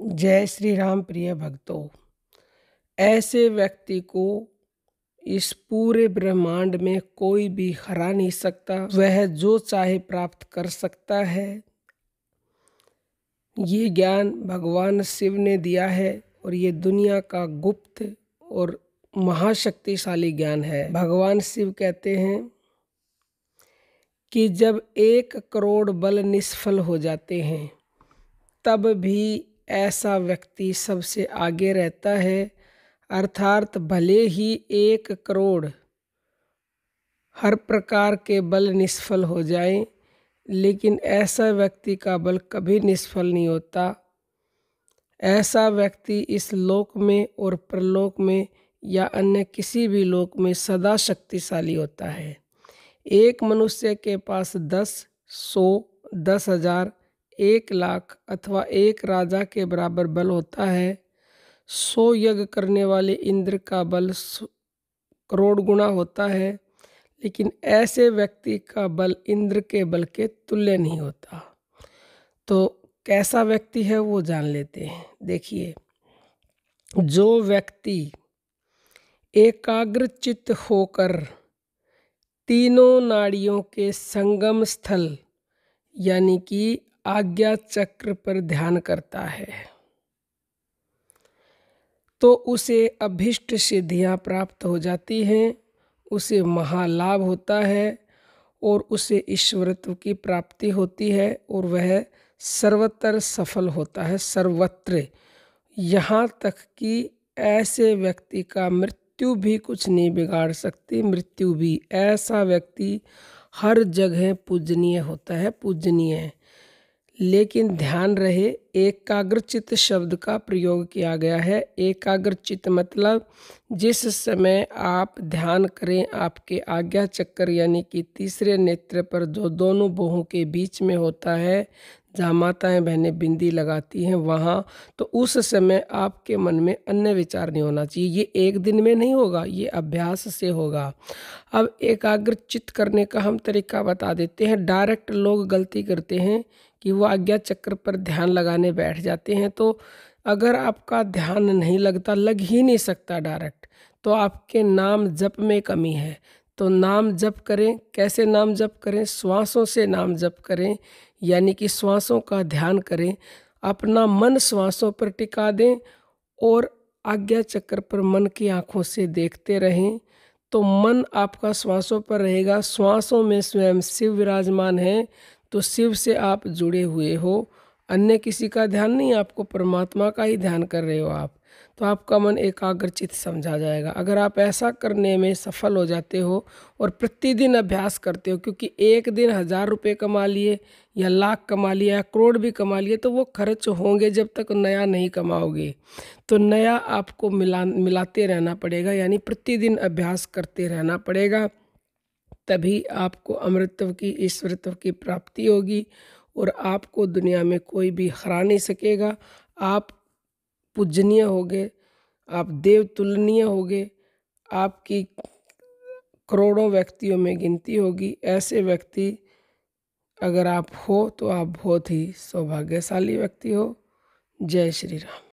जय श्री राम प्रिय भक्तों ऐसे व्यक्ति को इस पूरे ब्रह्मांड में कोई भी हरा नहीं सकता वह जो चाहे प्राप्त कर सकता है ये ज्ञान भगवान शिव ने दिया है और ये दुनिया का गुप्त और महाशक्तिशाली ज्ञान है भगवान शिव कहते हैं कि जब एक करोड़ बल निष्फल हो जाते हैं तब भी ऐसा व्यक्ति सबसे आगे रहता है अर्थात भले ही एक करोड़ हर प्रकार के बल निष्फल हो जाएं, लेकिन ऐसा व्यक्ति का बल कभी निष्फल नहीं होता ऐसा व्यक्ति इस लोक में और परलोक में या अन्य किसी भी लोक में सदा शक्तिशाली होता है एक मनुष्य के पास दस सौ दस हजार एक लाख अथवा एक राजा के बराबर बल होता है सौ यज्ञ करने वाले इंद्र का बल करोड़ गुना होता है लेकिन ऐसे व्यक्ति का बल इंद्र के बल के तुल्य नहीं होता तो कैसा व्यक्ति है वो जान लेते हैं देखिए जो व्यक्ति एकाग्रचित होकर तीनों नाड़ियों के संगम स्थल यानी कि आज्ञा चक्र पर ध्यान करता है तो उसे अभिष्ट सिद्धियां प्राप्त हो जाती हैं उसे महालाभ होता है और उसे ईश्वरत्व की प्राप्ति होती है और वह सर्वत्र सफल होता है सर्वत्र यहाँ तक कि ऐसे व्यक्ति का मृत्यु भी कुछ नहीं बिगाड़ सकती मृत्यु भी ऐसा व्यक्ति हर जगह पूजनीय होता है पूजनीय लेकिन ध्यान रहे एकाग्रचित शब्द का प्रयोग किया गया है एकाग्रचित मतलब जिस समय आप ध्यान करें आपके आज्ञा चक्कर यानी कि तीसरे नेत्र पर जो दोनों बहुओं के बीच में होता है जहाँ माताएँ बहनें बिंदी लगाती हैं वहाँ तो उस समय आपके मन में अन्य विचार नहीं होना चाहिए ये एक दिन में नहीं होगा ये अभ्यास से होगा अब एकाग्रचित करने का हम तरीका बता देते हैं डायरेक्ट लोग गलती करते हैं कि वो आज्ञा चक्र पर ध्यान लगाने बैठ जाते हैं तो अगर आपका ध्यान नहीं लगता लग ही नहीं सकता डायरेक्ट तो आपके नाम जप में कमी है तो नाम जप करें कैसे नाम जप करें श्वासों से नाम जप करें यानी कि श्वासों का ध्यान करें अपना मन श्वासों पर टिका दें और आज्ञा चक्र पर मन की आँखों से देखते रहें तो मन आपका श्वासों पर रहेगा श्वासों में स्वयं शिव विराजमान है तो शिव से आप जुड़े हुए हो अन्य किसी का ध्यान नहीं आपको परमात्मा का ही ध्यान कर रहे हो आप तो आपका मन एकाग्रचित समझा जाएगा अगर आप ऐसा करने में सफल हो जाते हो और प्रतिदिन अभ्यास करते हो क्योंकि एक दिन हज़ार रुपये कमा लिए या लाख कमा लिया या करोड़ भी कमा लिए तो वो खर्च होंगे जब तक नया नहीं कमाओगे तो नया आपको मिला मिलाते रहना पड़ेगा यानी प्रतिदिन अभ्यास करते रहना पड़ेगा तभी आपको अमृतत्व की ईश्वरत्व की प्राप्ति होगी और आपको दुनिया में कोई भी हरा नहीं सकेगा आप पूजनीय होगे आप देव तुलनीय होगे आपकी करोड़ों व्यक्तियों में गिनती होगी ऐसे व्यक्ति अगर आप हो तो आप बहुत ही सौभाग्यशाली व्यक्ति हो जय श्री राम